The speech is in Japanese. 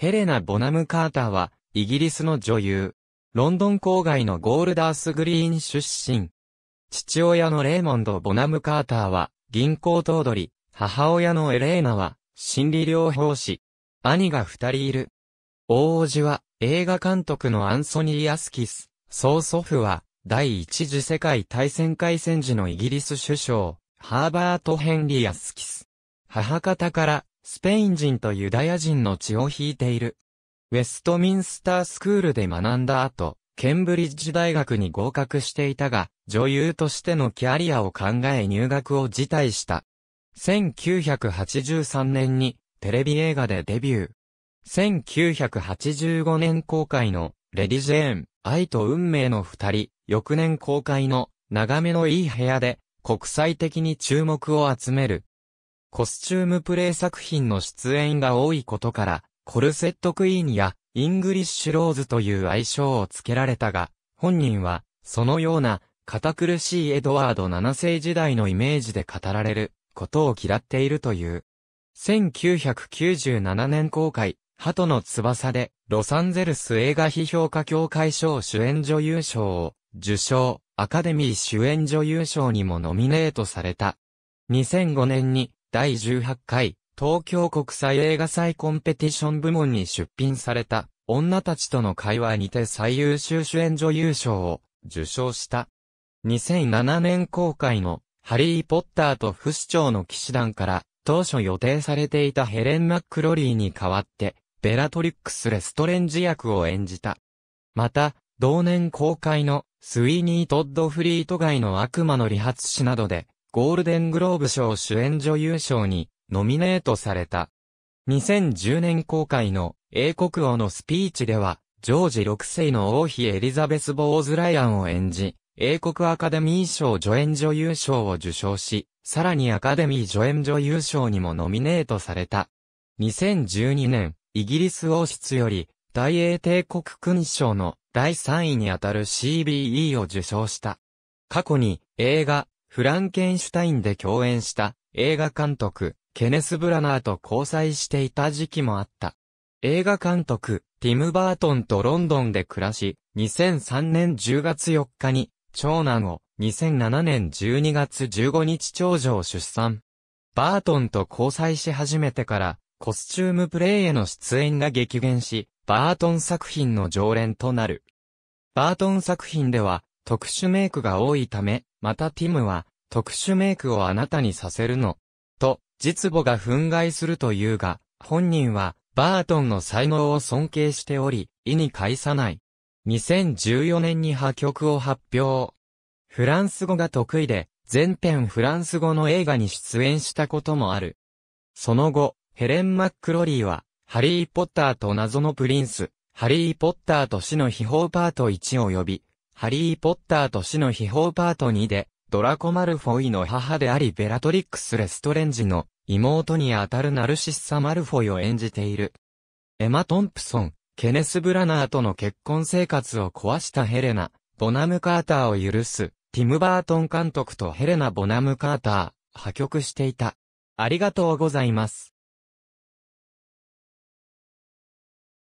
ヘレナ・ボナム・カーターは、イギリスの女優。ロンドン郊外のゴールダースグリーン出身。父親のレーモンド・ボナム・カーターは、銀行頭取、母親のエレーナは、心理療法士。兄が二人いる。大叔父は、映画監督のアンソニー・アスキス。曽祖父は、第一次世界大戦開戦時のイギリス首相、ハーバート・ヘンリー・アスキス。母方から、スペイン人とユダヤ人の血を引いている。ウェストミンスタースクールで学んだ後、ケンブリッジ大学に合格していたが、女優としてのキャリアを考え入学を辞退した。1983年にテレビ映画でデビュー。1985年公開のレディ・ジェーン、愛と運命の二人、翌年公開の眺めのいい部屋で国際的に注目を集めるコスチュームプレイ作品の出演が多いことから、コルセットクイーンやイングリッシュローズという愛称を付けられたが、本人は、そのような、堅苦しいエドワード7世時代のイメージで語られる、ことを嫌っているという。1997年公開、鳩の翼で、ロサンゼルス映画批評家協会賞主演女優賞を受賞、アカデミー主演女優賞にもノミネートされた。2005年に第18回、東京国際映画祭コンペティション部門に出品された、女たちとの会話にて最優秀主演女優賞を受賞した。2007年公開の、ハリー・ポッターと不死鳥の騎士団から、当初予定されていたヘレン・マックロリーに代わって、ベラトリックス・レストレンジ役を演じた。また、同年公開の、スウィーニー・トッド・フリート街の悪魔の理髪師などで、ゴールデングローブ賞主演女優賞にノミネートされた。2010年公開の英国王のスピーチでは、ジョージ6世の王妃エリザベス・ボーズ・ライアンを演じ、英国アカデミー賞助演女優賞を受賞し、さらにアカデミー助演女優賞にもノミネートされた。2012年、イギリス王室より、大英帝国勲章の第3位にあたる CBE を受賞した。過去に映画、フランケンシュタインで共演した映画監督、ケネス・ブラナーと交際していた時期もあった。映画監督、ティム・バートンとロンドンで暮らし、2003年10月4日に、長男を、2007年12月15日長女を出産。バートンと交際し始めてから、コスチュームプレイへの出演が激減し、バートン作品の常連となる。バートン作品では、特殊メイクが多いため、またティムは、特殊メイクをあなたにさせるの。と、実母が憤慨するというが、本人は、バートンの才能を尊敬しており、意に介さない。2014年に破局を発表。フランス語が得意で、全編フランス語の映画に出演したこともある。その後、ヘレン・マックロリーは、ハリー・ポッターと謎のプリンス、ハリー・ポッターと死の秘宝パート1を呼び、ハリー・ポッターと死の秘宝パート2で、ドラコ・マルフォイの母でありベラトリックス・レストレンジの妹にあたるナルシッサ・マルフォイを演じている。エマ・トンプソン、ケネス・ブラナーとの結婚生活を壊したヘレナ、ボナム・カーターを許す、ティム・バートン監督とヘレナ・ボナム・カーター、破局していた。ありがとうございます。